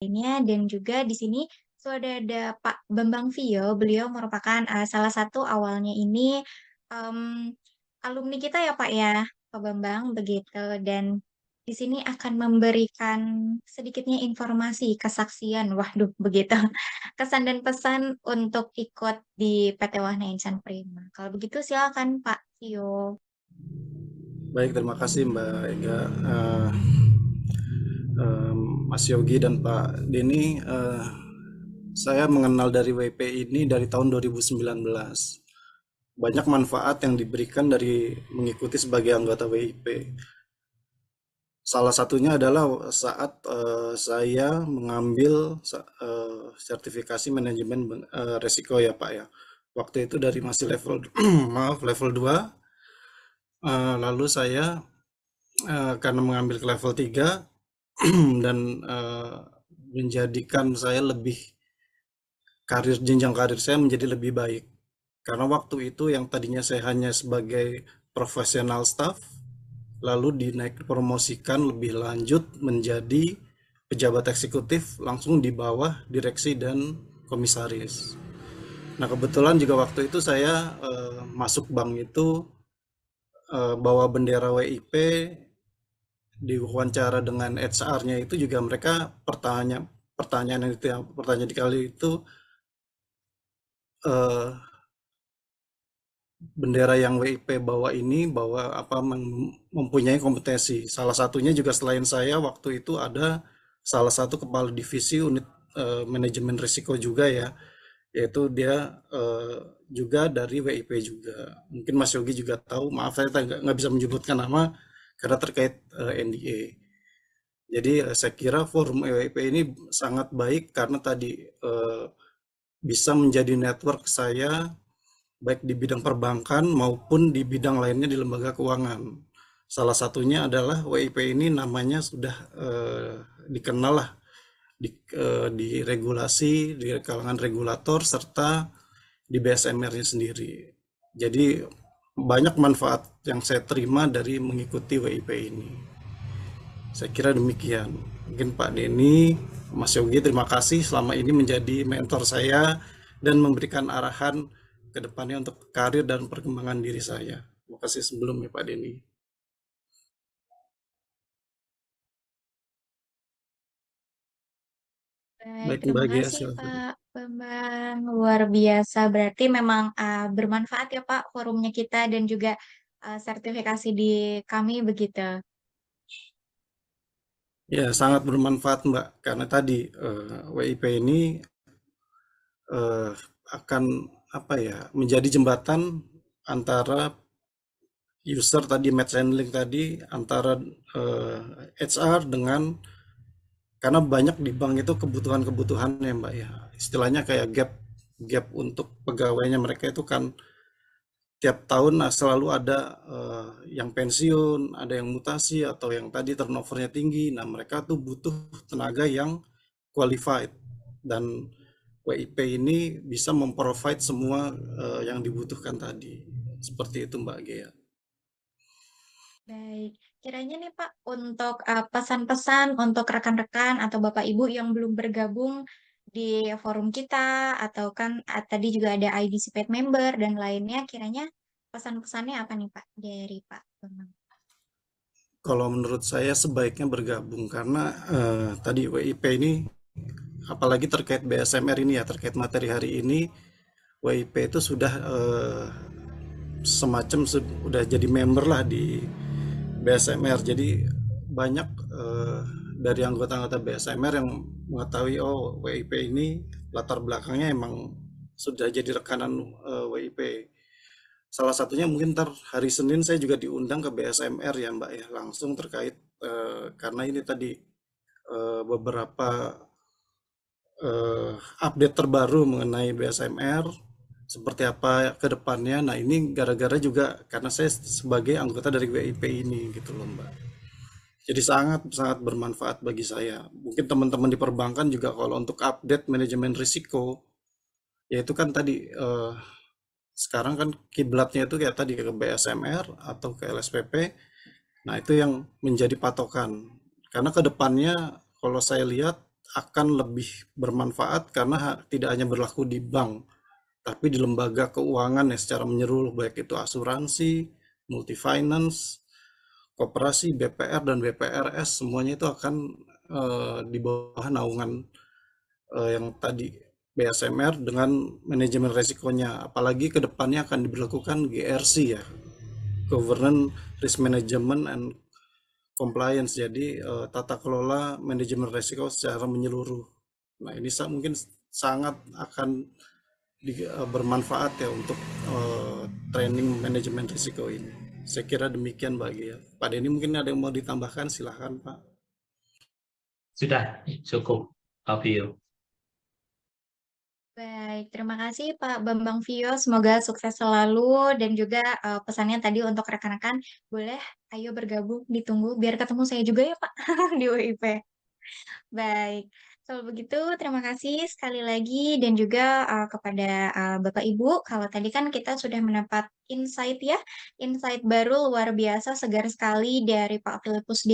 lainnya dan juga di sini sudah ada Pak Bambang Vio, beliau merupakan uh, salah satu awalnya ini um, alumni kita ya Pak ya, Pak Bambang begitu dan di sini akan memberikan sedikitnya informasi kesaksian, waduh begitu, kesan dan pesan untuk ikut di PT Wahana Insan Prima. Kalau begitu silakan Pak Vio. Baik, terima kasih Mbak Ega. Uh, Mas Yogi dan Pak Deni uh, eh, saya mengenal dari WP ini dari tahun 2019 banyak manfaat yang diberikan dari mengikuti sebagai anggota WIP salah satunya adalah saat uh, saya mengambil uh, sertifikasi manajemen uh, resiko ya Pak ya waktu itu dari masih level maaf level 2 uh, lalu saya uh, karena mengambil ke level 3 dan uh, menjadikan saya lebih karir jenjang karir saya menjadi lebih baik karena waktu itu yang tadinya saya hanya sebagai profesional staff lalu dinaik promosikan lebih lanjut menjadi pejabat eksekutif langsung di bawah direksi dan komisaris. Nah kebetulan juga waktu itu saya uh, masuk bank itu uh, bawa bendera WIP diwawancara dengan HR-nya itu juga mereka pertanyaan pertanyaan yang itu yang pertanyaan dikali itu uh, bendera yang WIP bawa ini bahwa apa mempunyai kompetensi. Salah satunya juga selain saya waktu itu ada salah satu kepala divisi unit uh, manajemen risiko juga ya, yaitu dia uh, juga dari WIP juga. Mungkin Mas Yogi juga tahu. Maaf saya nggak bisa menyebutkan nama karena terkait uh, eh, NDA. Jadi uh, saya kira forum EWP ini sangat baik karena tadi uh, bisa menjadi network saya baik di bidang perbankan maupun di bidang lainnya di lembaga keuangan. Salah satunya adalah WIP ini namanya sudah eh, dikenal lah di, eh, di regulasi, di kalangan regulator, serta di BSMR-nya sendiri. Jadi banyak manfaat yang saya terima dari mengikuti WIP ini. Saya kira demikian. Mungkin Pak Denny, Mas Yogi, terima kasih selama ini menjadi mentor saya dan memberikan arahan ke depannya untuk karir dan perkembangan diri saya. Terima kasih sebelumnya Pak Denny. Baik, terima kasih Pak Bambang. Luar biasa, berarti memang uh, bermanfaat ya Pak forumnya kita dan juga uh, sertifikasi di kami begitu. Ya, sangat bermanfaat Mbak, karena tadi uh, eh, WIP ini uh, akan apa ya menjadi jembatan antara user tadi match handling tadi antara uh, HR dengan karena banyak di bank itu kebutuhan-kebutuhan ya mbak ya istilahnya kayak gap gap untuk pegawainya mereka itu kan tiap tahun nah, selalu ada uh, yang pensiun ada yang mutasi atau yang tadi turnovernya tinggi nah mereka tuh butuh tenaga yang qualified dan WIP ini bisa memprovide semua uh, yang dibutuhkan tadi seperti itu mbak Gea. Baik, Kiranya nih Pak, untuk eh, pesan-pesan uh, untuk rekan-rekan atau Bapak Ibu yang belum bergabung di forum kita, atau kan uh, tadi juga ada IDC paid member dan lainnya, kiranya pesan-pesannya apa nih Pak dari Pak Bambang? Kalau menurut saya sebaiknya bergabung karena uh, tadi WIP ini, apalagi terkait BSMR ini ya, terkait materi hari ini, WIP itu sudah uh, semacam sudah jadi member lah di BSMR jadi banyak eh, dari anggota-anggota BSMR yang mengetahui oh WIP ini latar belakangnya emang sudah jadi rekanan eh, WIP salah satunya mungkin ntar hari Senin saya juga diundang ke BSMR ya Mbak ya langsung terkait eh, karena ini tadi eh, beberapa eh, update terbaru mengenai BSMR seperti apa ke depannya. Nah, ini gara-gara juga karena saya sebagai anggota dari WIP ini gitu loh, Mbak. Jadi sangat sangat bermanfaat bagi saya. Mungkin teman-teman di perbankan juga kalau untuk update manajemen risiko yaitu kan tadi eh, sekarang kan kiblatnya itu kayak tadi ke BSMR atau ke LSPP. Nah, itu yang menjadi patokan. Karena ke depannya kalau saya lihat akan lebih bermanfaat karena tidak hanya berlaku di bank tapi di lembaga keuangan ya secara menyeluruh baik itu asuransi, multi finance, koperasi, BPR dan BPRS semuanya itu akan uh, di bawah naungan uh, yang tadi BSMR dengan manajemen resikonya. Apalagi kedepannya akan diberlakukan GRC ya, Governance Risk Management and Compliance. Jadi uh, tata kelola manajemen resiko secara menyeluruh. Nah ini sa mungkin sangat akan di, uh, bermanfaat ya untuk uh, training manajemen risiko ini. Saya kira demikian bagi ya Pak Denny mungkin ada yang mau ditambahkan, silahkan Pak. Sudah, cukup Pak Vio. Baik, terima kasih Pak Bambang Vio. Semoga sukses selalu dan juga uh, pesannya tadi untuk rekan-rekan, boleh ayo bergabung, ditunggu biar ketemu saya juga ya Pak di UIP. Baik, kalau begitu, terima kasih sekali lagi dan juga uh, kepada uh, Bapak Ibu. Kalau tadi kan kita sudah mendapat insight ya, insight baru luar biasa segar sekali dari Pak Filipus D.